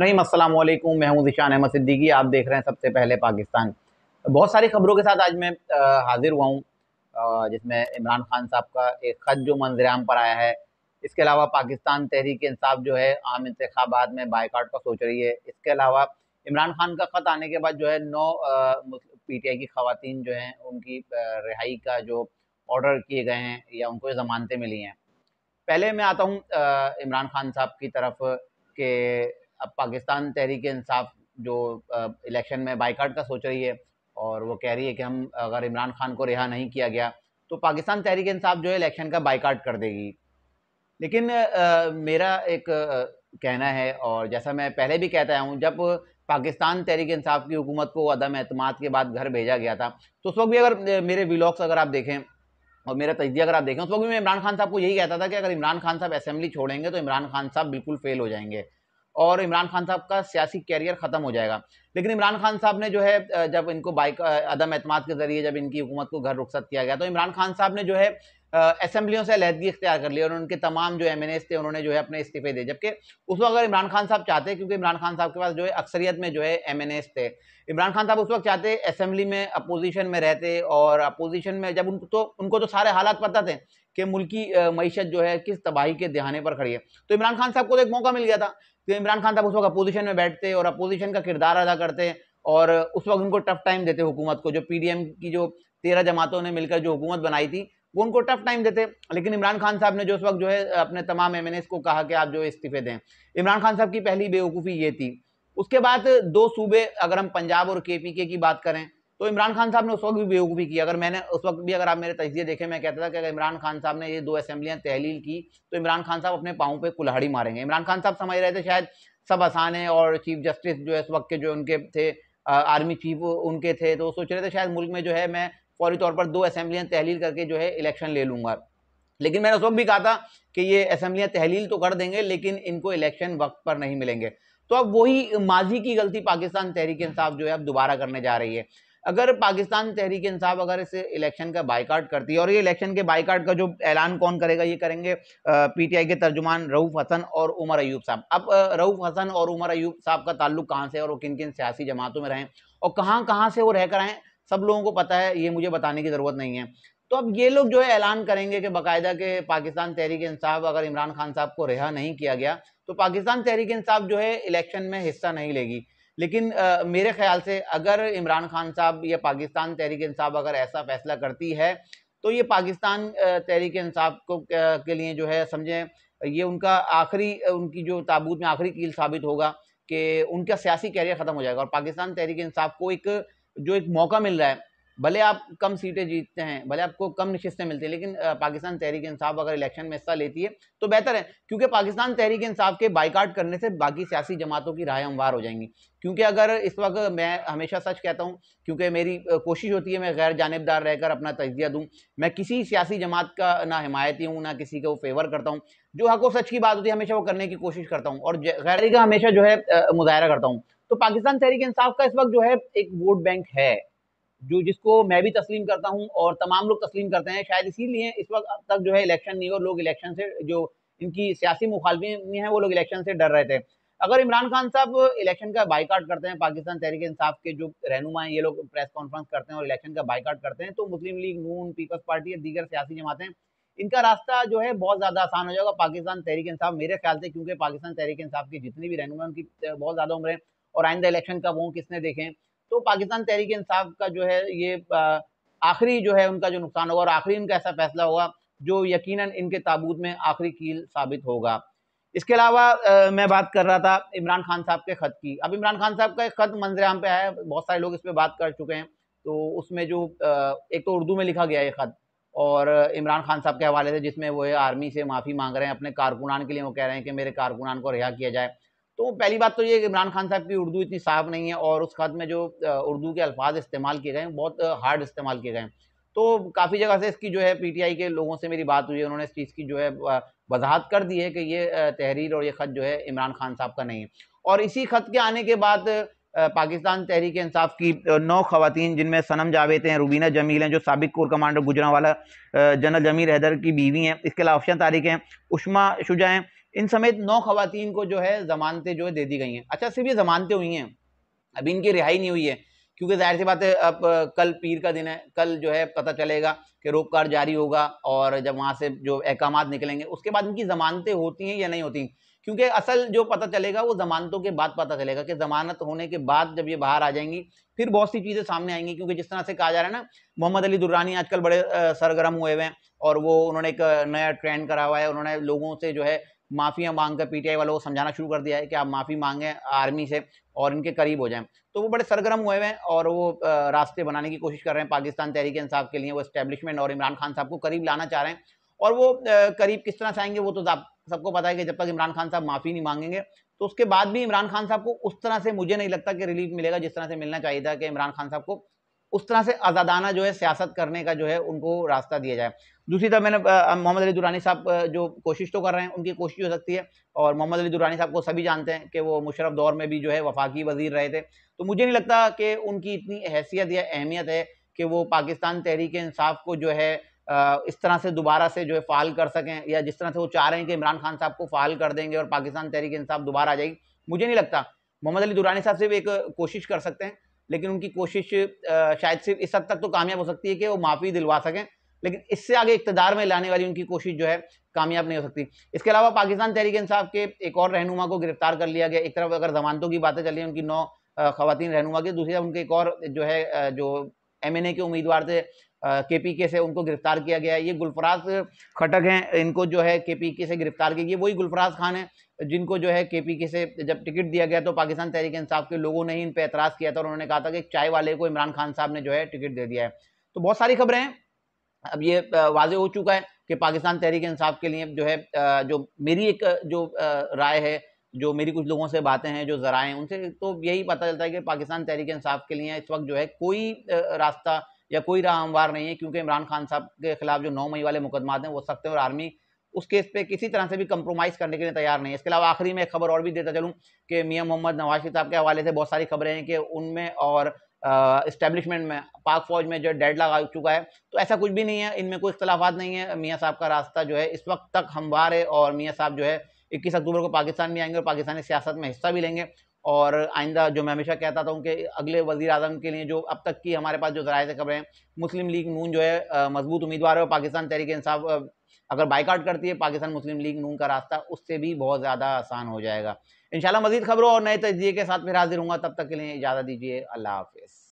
रहीम अस्सलाम मैं हूं जिशान अहमद सिद्दीकी आप देख रहे हैं सबसे पहले पाकिस्तान बहुत सारी खबरों के साथ आज मैं हाज़िर हुआ हूं जिसमें इमरान खान साहब का एक ख़त जो मंजराम पर आया है इसके अलावा पाकिस्तान तहरीक इंसाफ जो है आम इंतबात में बाइकाट का सोच रही है इसके अलावा इमरान खान का ख़त आने के बाद जो है नौ पी टी आई की खातन जो हैं उनकी रिहाई का जो ऑर्डर किए गए हैं या उनको जमानतें मिली हैं पहले मैं आता हूँ इमरान खान साहब की तरफ के अब पाकिस्तान तहरीक इंसाफ जो इलेक्शन में बाइकाट का सोच रही है और वो कह रही है कि हम अगर इमरान खान को रिहा नहीं किया गया तो पाकिस्तान तहरीक इंसाफ जो है इलेक्शन का बाइकाट कर देगी लेकिन आ, मेरा एक आ, कहना है और जैसा मैं पहले भी कहता हूँ जब पाकिस्तान तहरीक इंसाफ की हुकूमत को अदम अतमाद के बाद घर भेजा गया था तो उस वक्त भी अगर मेरे व्लॉग्स अगर आप देखें और मेरा तजिया अगर आप देखें उस वक्त भी मैं इमरान खान साहब को यही कहता था कि अगर इमरान खान साहब असेंबली छोड़ेंगे तो इमरान खान साहब बिल्कुल फेल हो जाएंगे और इमरान खान साहब का सियासी कैरियर ख़त्म हो जाएगा लेकिन इमरान खान साहब ने जो है जब इनको बाइक अदम अतमाद के ज़रिए जब इनकी हुकूमत को घर रुखसत किया गया तो इमरान खान साहब ने जो है असम्बलियों से अलहदगी इख्तियार कर ली और उनके तमाम जो एम एन एस थे उन्होंने जो है अपने इस्तीफे दिए जबकि उस वक्त अगर इमरान खान साहब चाहते क्योंकि इमरान खान साहब के पास जो है अक्सरियत में जो है एम एन थे इमरान खान साहब उस वक्त चाहते असेंबली में अपोजिशन में रहते और अपोजिशन में जब उनको तो उनको तो सारे हालात पता थे कि मुल्की मीशत जो है किस तबाही के दहाने पर खड़ी है तो इमरान खान साहब को तो एक मौका मिल गया था कि इमरान खान साहब उस वक्त अपोजिशन में बैठते और अपोजिशन का किरदार अदा करते और उस वक्त उनको टफ टाइम देते हुकूमत को जो पी की जो तेरह जमातों ने मिलकर जो हुकूमत बनाई थी वो उनको टफ टाइम देते लेकिन इमरान खान साहब ने जो उस वक्त जो है अपने तमाम एम को कहा कि आप जो इस्तीफे दें इमरान खान साहब की पहली बेवकूफ़ी ये थी उसके बाद दो सूबे अगर हम पंजाब और के पी के की बात करें तो इमरान खान साहब ने उस वक्त भी बेवकूफ़ी की अगर मैंने उस वक्त भी अगर आप मेरे तजिए देखे मैं कहता था कि अगर इमरान खान साहब ने ये दो असम्बलियाँ तहलील की तो इमरान खान साहब अपने पाँव पर कुल्हाड़ी मारेंगे इमरान खान साहब समझ रहे थे शायद सब आसान है और चीफ जस्टिस जो है इस वक्त के जो उनके थे आर्मी चीफ उनके थे तो सोच रहे थे शायद मुल्क में जो है मैं फौरी तौर पर दो असम्बलियाँ तहलील करके जो है इलेक्शन ले लूँगा लेकिन मैंने उस वक्त भी कहा था कि ये असम्बलियाँ तहलील तो कर देंगे लेकिन इनको इलेक्शन वक्त पर नहीं मिलेंगे तो अब वही माजी की गलती पाकिस्तान तहरीक इंसाफ जो है अब दोबारा करने जा रही है अगर पाकिस्तान तहरीक इंसाफ अगर इस इलेक्शन का बाइकाट करती है और ये इलेक्शन के बाइकाट का जो ऐलान कौन करेगा ये करेंगे पीटीआई के तर्जुमान रऊफ़ हसन और उमर अयूब साहब अब रऊफ़ हसन और उमर अयूब साहब का ताल्लुक कहाँ से और वो किन किन सियासी जमातों में रहें और कहाँ कहाँ से वो रह कर आएँ सब लोगों को पता है ये मुझे बताने की ज़रूरत नहीं है तो अब ये लोग जो है ऐलान करेंगे कि बाकायदा के पाकिस्तान तहरीक इंसाफ अगर इमरान खान साहब को रिहा नहीं किया गया तो पाकिस्तान तहरीक इंसाफ जो है इलेक्शन में हिस्सा नहीं लेगी लेकिन आ, मेरे ख्याल से अगर इमरान खान साहब या पाकिस्तान तहरीक इंसाफ अगर ऐसा फैसला करती है तो ये पाकिस्तान तहरीक इंसाफ को के लिए जो है समझें ये उनका आखिरी उनकी जो ताबूत में आखिरी कील साबित होगा कि उनका सियासी कैरियर ख़त्म हो जाएगा और पाकिस्तान तहरीक इंसाफ को एक जो एक मौका मिल रहा है भले आप कम सीटें जीतते हैं भले आपको कम नशस्तें मिलती हैं लेकिन पाकिस्तान तहरीक इंसाफ अगर इलेक्शन में हिस्सा लेती है तो बेहतर है क्योंकि पाकिस्तान तहरीक इंसाफ के बाइकाट करने से बाकी सियासी जमातों की राय हमवार हो जाएंगी क्योंकि अगर इस वक्त मैं हमेशा सच कहता हूँ क्योंकि मेरी कोशिश होती है मैं गैर जानबदार रहकर अपना तजिया दूँ मैं किसी सियासी जमात का ना हिमायती हूँ ना किसी को फेवर करता हूँ जो हको सच की बात होती है हमेशा वो करने की कोशिश करता हूँ और गैर का हमेशा जो है मुजाहरा करता हूँ तो पाकिस्तान तहरीक इंसाफ का इस वक्त जो है एक वोट बैंक है जो जिसको मैं भी तस्लीम करता हूँ और तमाम लोग तस्लीम करते हैं शायद इसीलिए इस वक्त अब तक जो है इलेक्शन नहीं और लोग इलेक्शन से जो इनकी सियासी मुखालफी हैं वो लोग इलेक्शन से डर रहे थे अगर इमरान खान साहब इलेक्शन का बाईकाट करते हैं पाकिस्तान तहरीक इंसाफ के जो रहनुमा हैं ये लोग प्रेस कॉन्फ्रेंस करते हैं और इलेक्शन का बाईकाट करते हैं तो मुस्लिम लीग नून पीपल्स पार्टी और दीगर सियासी जमातें इनका रास्ता जो है बहुत ज़्यादा आसान हो जाएगा पाकिस्तान तहरीक इंसाफ मेरे ख्याल से क्योंकि पाकिस्तान तहरीक इंसाफ के जितने भी रहनुमा उनकी बहुत ज़्यादा उम्र है और आइंदा इलेक्शन का वो किसने देखें तो पाकिस्तान तहरीक इंसाफ का जो है ये आखिरी जो है उनका जो नुकसान होगा और आखिरी इनका ऐसा फैसला होगा जो यकीन इनके ताबूत में आखिरी कील साबित होगा इसके अलावा मैं बात कर रहा था इमरान खान साहब के ख़त की अब इमरान खान साहब का एक ख़त मंजर आम पे आया बहुत सारे लोग इस पर बात कर चुके हैं तो उसमें जो एक तो उर्दू में लिखा गया ये ख़त और इमरान खान साहब के हवाले से जिसमें वो आर्मी से माफ़ी मांग रहे हैं अपने कारकुनान के लिए वो कह रहे हैं कि मेरे कारकुनान को रिहा किया जाए तो पहली बात तो ये इमरान खान साहब की उर्दू इतनी साफ नहीं है और उस खत में जो उर्दू के अल्फाज इस्तेमाल किए गए बहुत हार्ड इस्तेमाल किए गए हैं तो काफ़ी जगह से इसकी जो है पीटीआई के लोगों से मेरी बात हुई है उन्होंने इस चीज़ की जो है वजाहत कर दी है कि ये तहरीर और ये ख़त जो है इमरान खान साहब का नहीं है और इसी खत के आने के बाद पाकिस्तान तहरीक इंसाफ की नौ खवतिन जिनमें सनम जावेद हैं रूबीना जमील हैं जो सबक कोर कमांडर गुजरा वाला जनरल जमीर हैदर की बीवी हैं इसके अलावा अफशन तारिक हैं उषमा शुजा हैं इन समेत नौ खवतिन को जो है जमानतें जो है दे दी गई हैं अच्छा सिर्फ ये जमानतें हुई हैं अभी इनकी रिहाई नहीं हुई है क्योंकि जाहिर सी बात है अब कल पीर का दिन है कल जो है पता चलेगा कि रोपकार जारी होगा और जब वहाँ से जो अहकाम निकलेंगे उसके बाद इनकी जमानतें होती हैं या नहीं होती क्योंकि असल जो पता चलेगा वो जमानतों के बाद पता चलेगा कि जमानत होने के बाद जब ये बाहर आ जाएंगी फिर बहुत सी चीज़ें सामने आएंगी क्योंकि जिस तरह से कहा जा रहा है ना मोहम्मद अली दुर्रानी आजकल बड़े सरगर्म हुए हुए हैं और वो उन्होंने एक नया ट्रेंड करा हुआ है उन्होंने लोगों से जो है माफ़ियाँ मांग कर पीटीआई वालों को समझाना शुरू कर दिया है कि आप माफ़ी मांगें आर्मी से और इनके करीब हो जाएं तो वो बड़े सरगर्म हुए हैं और वो रास्ते बनाने की कोशिश कर रहे हैं पाकिस्तान तहरीक इंसाफ के लिए वो इस्टेब्लिशमेंट और इमरान खान साहब को करीब लाना चाह रहे हैं और वो करीब किस तरह से आएंगे वो तो सबको पता है कि जब तक इमरान खान साहब माफ़ी नहीं मांगेंगे तो उसके बाद भी इमरान खान साहब को उस तरह से मुझे नहीं लगता कि रिलीफ मिलेगा जिस तरह से मिलना चाहिए था कि इमरान खान साहब को उस तरह से आज़ादाना जो है सियासत करने का जो है उनको रास्ता दिया जाए दूसरी तरफ मैंने मोहम्मद अली दुरानी साहब जो कोशिश तो कर रहे हैं उनकी कोशिश हो सकती है और मोहम्मद अली दुरानी साहब को सभी जानते हैं कि वो मुशरफ दौर में भी जो है वफाकी वजीर रहे थे तो मुझे नहीं लगता कि उनकी इतनी हैसियत या अहमियत है कि वो पाकिस्तान तहरीक इंसाफ को जो है इस तरह से दोबारा से जो है फ़ाल कर सकें या जिस तरह से वो चाह रहे हैं कि इमरान खान साहब को फ़ाल कर देंगे और पाकिस्तान तहरीक इंसाफ दोबारा आ जाएगी मुझे नहीं लगता मोहम्मद अली दुरानी साहब से भी एक कोशिश कर सकते हैं लेकिन उनकी कोशिश शायद सिर्फ इस हद तक तो कामयाब हो सकती है कि वो माफ़ी दिलवा सकें लेकिन इससे आगे इकतदार में लाने वाली उनकी कोशिश जो है कामयाब नहीं हो सकती इसके अलावा पाकिस्तान तहरीक इंसाफ के एक और रहनुमा को गिरफ्तार कर लिया गया एक तरफ अगर जमानतों की बातें चल रही उनकी नौ खवतिन रहनुमा की दूसरी तरफ उनके एक और जो है जो एम एन ए के उम्मीदवार थे के पी के से उनको गिरफ्तार किया गया है ये गुलफराज खटक हैं इनको जो है के पी के से गिरफ्तार किया गया वही गुलफराज खान है जिनको जो है के पी के से जब टिकट दिया गया तो पाकिस्तान तहरीक इंसाफ के लोगों ने ही इन पर एतराज़ किया था और उन्होंने कहा था कि चाय वाले को इमरान खान साहब ने जो है टिकट दे दिया है तो बहुत सारी खबरें हैं अब ये वाजे हो चुका है कि पाकिस्तान तहरीक इंसाफ के लिए जो है जो मेरी एक जो राय है जो मेरी कुछ लोगों से बातें हैं जो जराएँ उनसे तो यही पता चलता है कि पाकिस्तान तहरीक इंसाफ के लिए इस वक्त जो है कोई रास्ता या कोई राह हमवार नहीं है क्योंकि इमरान खान साहब के खिलाफ जो नौ मई वाले मुकदमा हैं वो सख्त हैं और आर्मी उस केस पे किसी तरह से भी कंप्रोमाइज़ करने के लिए तैयार नहीं है इसके अलावा आखिरी में एक खबर और भी देता चलूँ कि मियाँ मोहम्मद नवाज साहब के हवाले से बहुत सारी खबरें हैं कि उनमें और इस्टेब्लिशमेंट में पाक फौज में जो डेड लगा चुका है तो ऐसा कुछ भी नहीं है इनमें कोई इख्तलाफात नहीं है मियाँ साहब का रास्ता जो है इस वक्त तक हमवार है और मियाँ साहब जो है इक्कीस अक्टूबर को पाकिस्तान में आएंगे और पाकिस्तानी सियासत में हिस्सा भी लेंगे और आइंदा जो मैं हमेशा कहता था कि अगले वजी अजम के लिए जो अब तक की हमारे पास जो जराये से खबरें हैं मुस्लिम लीग नून जो है मजबूत उम्मीदवार है पाकिस्तान तहरीक इंसाफ अगर बाइकआउट करती है पाकिस्तान मुस्लिम लीग नून का रास्ता उससे भी बहुत ज़्यादा आसान हो जाएगा इन मजीद खबरों और नए तजिए के साथ फिर हाजिर हूँ तब तक के लिए इजाज़त दीजिए अल्लाह हाफिज़